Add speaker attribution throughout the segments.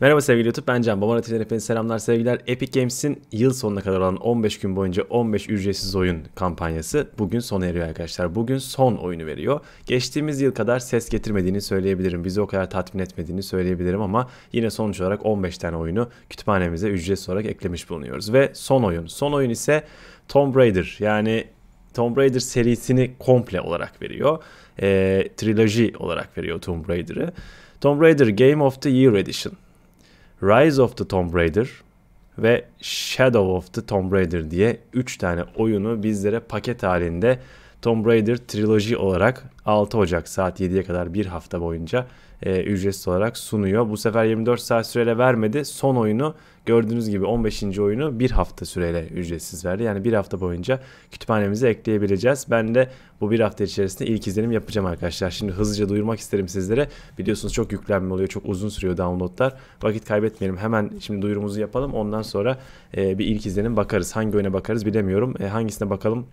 Speaker 1: Merhaba sevgili YouTube ben Can. Baban Ateşi'den hepinize selamlar sevgiler. Epic Games'in yıl sonuna kadar olan 15 gün boyunca 15 ücretsiz oyun kampanyası bugün sona eriyor arkadaşlar. Bugün son oyunu veriyor. Geçtiğimiz yıl kadar ses getirmediğini söyleyebilirim. Bizi o kadar tatmin etmediğini söyleyebilirim ama yine sonuç olarak 15 tane oyunu kütüphanemize ücretsiz olarak eklemiş bulunuyoruz. Ve son oyun. Son oyun ise Tomb Raider. Yani Tomb Raider serisini komple olarak veriyor. E, triloji olarak veriyor Tomb Raider'ı. Tomb Raider Game of the Year Edition Rise of the Tomb Raider ve Shadow of the Tomb Raider diye 3 tane oyunu bizlere paket halinde Tomb Raider Trilogy olarak 6 Ocak saat 7'ye kadar bir hafta boyunca e, ücretsiz olarak sunuyor. Bu sefer 24 saat süreyle vermedi. Son oyunu gördüğünüz gibi 15. oyunu bir hafta süreyle ücretsiz verdi. Yani bir hafta boyunca kütüphanemize ekleyebileceğiz. Ben de bu bir hafta içerisinde ilk izlenim yapacağım arkadaşlar. Şimdi hızlıca duyurmak isterim sizlere. Biliyorsunuz çok yüklenme oluyor. Çok uzun sürüyor downloadlar. Vakit kaybetmeyelim. Hemen şimdi duyurumuzu yapalım. Ondan sonra e, bir ilk izlenim bakarız. Hangi oyuna bakarız bilemiyorum. E, hangisine bakalım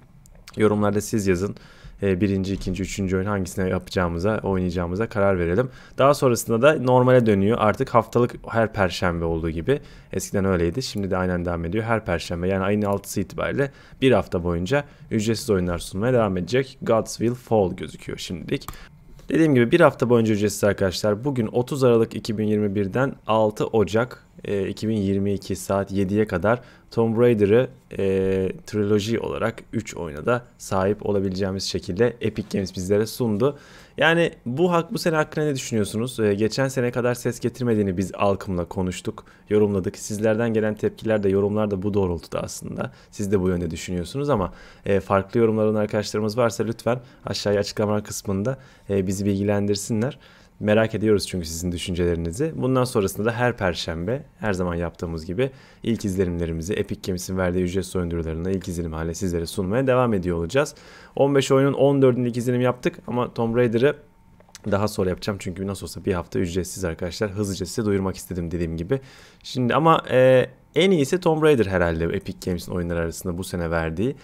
Speaker 1: Yorumlarda siz yazın. E, birinci, ikinci, üçüncü oyun hangisine yapacağımıza, oynayacağımıza karar verelim. Daha sonrasında da normale dönüyor. Artık haftalık her perşembe olduğu gibi. Eskiden öyleydi. Şimdi de aynen devam ediyor. Her perşembe yani ayın 6'sı itibariyle bir hafta boyunca ücretsiz oyunlar sunmaya devam edecek. Gods Will Fall gözüküyor şimdilik. Dediğim gibi bir hafta boyunca ücretsiz arkadaşlar. Bugün 30 Aralık 2021'den 6 Ocak e, 2022 saat 7'ye kadar Tomb Raider'ı e, triloji olarak 3 oyuna sahip olabileceğimiz şekilde Epic Games bizlere sundu. Yani bu hak bu sene hakkında ne düşünüyorsunuz? E, geçen sene kadar ses getirmediğini biz Alkım'la konuştuk, yorumladık. Sizlerden gelen tepkiler de yorumlar da bu doğrultuda aslında. Siz de bu yönde düşünüyorsunuz ama e, farklı yorumların arkadaşlarımız varsa lütfen aşağıya açıklama kısmında e, bizi bilgilendirsinler. Merak ediyoruz çünkü sizin düşüncelerinizi. Bundan sonrasında da her perşembe her zaman yaptığımız gibi ilk izlenimlerimizi Epic Games'in verdiği ücretsiz oyun duyurularını ilk izlenim hale sizlere sunmaya devam ediyor olacağız. 15 oyunun 14'ünü ilk izlenim yaptık ama Tomb Raider'ı daha sonra yapacağım çünkü nasıl olsa bir hafta ücretsiz arkadaşlar. Hızlıca size duyurmak istedim dediğim gibi. Şimdi ama e, en iyisi Tomb Raider herhalde Epic Games'in oyunları arasında bu sene verdiği.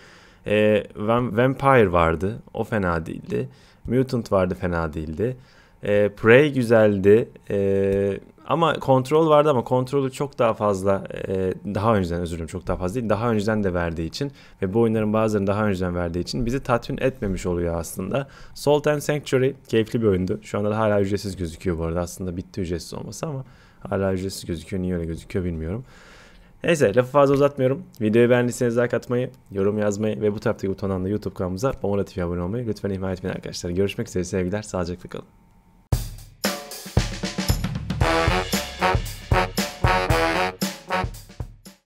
Speaker 1: E, Vampire vardı o fena değildi. Mutant vardı fena değildi. E, Prey güzeldi. E, ama kontrol vardı ama kontrolü çok daha fazla e, daha önceden özür dilerim çok daha fazla değil daha önceden de verdiği için ve bu oyunların bazılarını daha önceden verdiği için bizi tatmin etmemiş oluyor aslında. Salt and Sanctuary keyifli bir oyundu. Şu anda da hala ücretsiz gözüküyor bu arada. Aslında bitti ücretsiz olması ama hala ücretsiz gözüküyor. Niye öyle gözüküyor bilmiyorum. Neyse lafı fazla uzatmıyorum. Videoyu beğendiyseniz like atmayı, yorum yazmayı ve bu taraftaki butondan da YouTube kanalımıza Bomba abone olmayı lütfen ihmal etmeyin arkadaşlar. Görüşmek üzere sevgiler. Sağlıcakla kalın.